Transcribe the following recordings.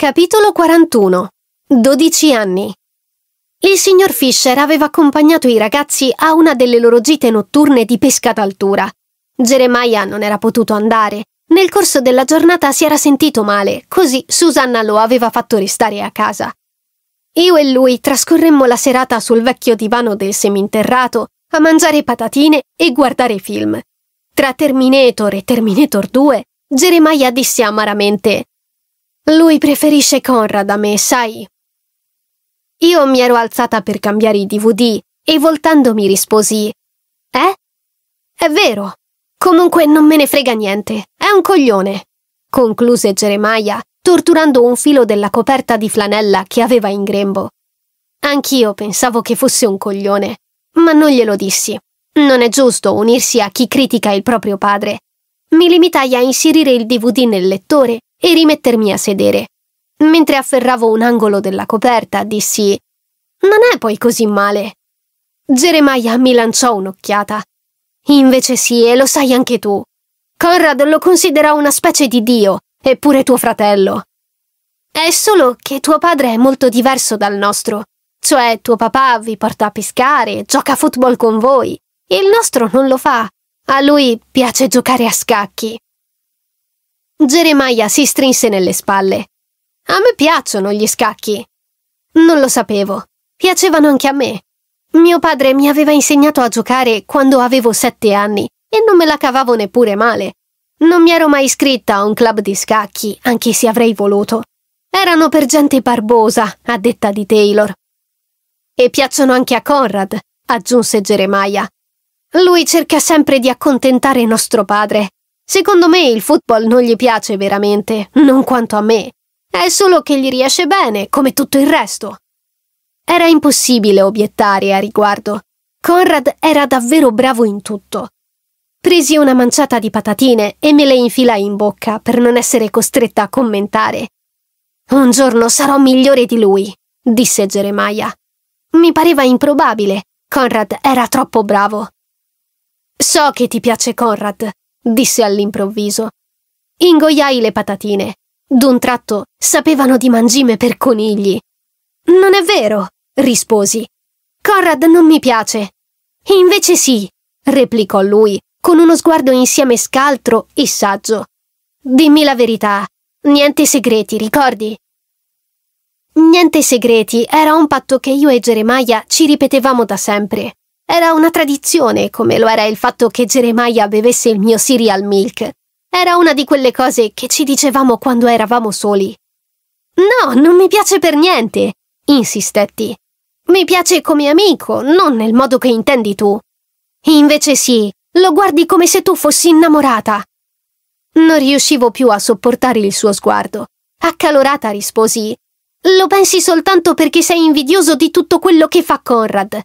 Capitolo 41 12 anni Il signor Fisher aveva accompagnato i ragazzi a una delle loro gite notturne di pesca d'altura. Jeremiah non era potuto andare. Nel corso della giornata si era sentito male, così Susanna lo aveva fatto restare a casa. Io e lui trascorremmo la serata sul vecchio divano del seminterrato a mangiare patatine e guardare film. Tra Terminator e Terminator 2, Jeremiah disse amaramente lui preferisce Conrad a me, sai? Io mi ero alzata per cambiare i DVD e voltandomi risposi Eh? È vero. Comunque non me ne frega niente. È un coglione. Concluse Geremia, torturando un filo della coperta di flanella che aveva in grembo. Anch'io pensavo che fosse un coglione, ma non glielo dissi. Non è giusto unirsi a chi critica il proprio padre. Mi limitai a inserire il DVD nel lettore e rimettermi a sedere. Mentre afferravo un angolo della coperta, dissi Non è poi così male. Geremia mi lanciò un'occhiata. Invece sì, e lo sai anche tu. Conrad lo considera una specie di dio, eppure tuo fratello. È solo che tuo padre è molto diverso dal nostro. Cioè, tuo papà vi porta a pescare, gioca a football con voi. Il nostro non lo fa. A lui piace giocare a scacchi. Geremia si strinse nelle spalle. A me piacciono gli scacchi. Non lo sapevo. Piacevano anche a me. Mio padre mi aveva insegnato a giocare quando avevo sette anni e non me la cavavo neppure male. Non mi ero mai iscritta a un club di scacchi, anche se avrei voluto. Erano per gente barbosa, a detta di Taylor. E piacciono anche a Conrad, aggiunse Geremia. Lui cerca sempre di accontentare nostro padre Secondo me il football non gli piace veramente, non quanto a me. È solo che gli riesce bene, come tutto il resto. Era impossibile obiettare a riguardo. Conrad era davvero bravo in tutto. Presi una manciata di patatine e me le infilai in bocca per non essere costretta a commentare. Un giorno sarò migliore di lui, disse Jeremiah. Mi pareva improbabile. Conrad era troppo bravo. So che ti piace Conrad, disse all'improvviso. Ingoiai le patatine. D'un tratto sapevano di mangime per conigli. Non è vero, risposi. Conrad non mi piace. Invece sì, replicò lui, con uno sguardo insieme scaltro e saggio. Dimmi la verità. Niente segreti, ricordi? Niente segreti era un patto che io e Geremia ci ripetevamo da sempre. Era una tradizione, come lo era il fatto che Geremia bevesse il mio cereal milk. Era una di quelle cose che ci dicevamo quando eravamo soli. No, non mi piace per niente, insistetti. Mi piace come amico, non nel modo che intendi tu. Invece sì, lo guardi come se tu fossi innamorata. Non riuscivo più a sopportare il suo sguardo. Accalorata risposi: Lo pensi soltanto perché sei invidioso di tutto quello che fa Conrad.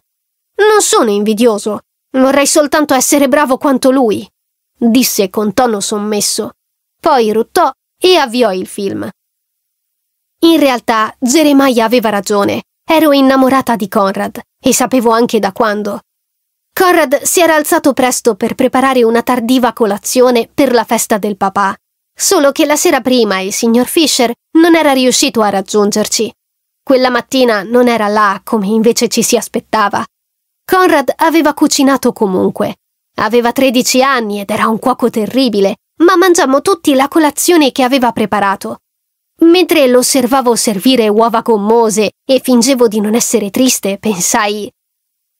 Non sono invidioso, vorrei soltanto essere bravo quanto lui, disse con tono sommesso. Poi ruttò e avviò il film. In realtà Geremia aveva ragione, ero innamorata di Conrad e sapevo anche da quando. Conrad si era alzato presto per preparare una tardiva colazione per la festa del papà, solo che la sera prima il signor Fisher non era riuscito a raggiungerci. Quella mattina non era là come invece ci si aspettava Conrad aveva cucinato comunque. Aveva 13 anni ed era un cuoco terribile, ma mangiammo tutti la colazione che aveva preparato. Mentre lo osservavo servire uova gommose e fingevo di non essere triste, pensai: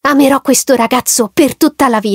Amerò questo ragazzo per tutta la vita.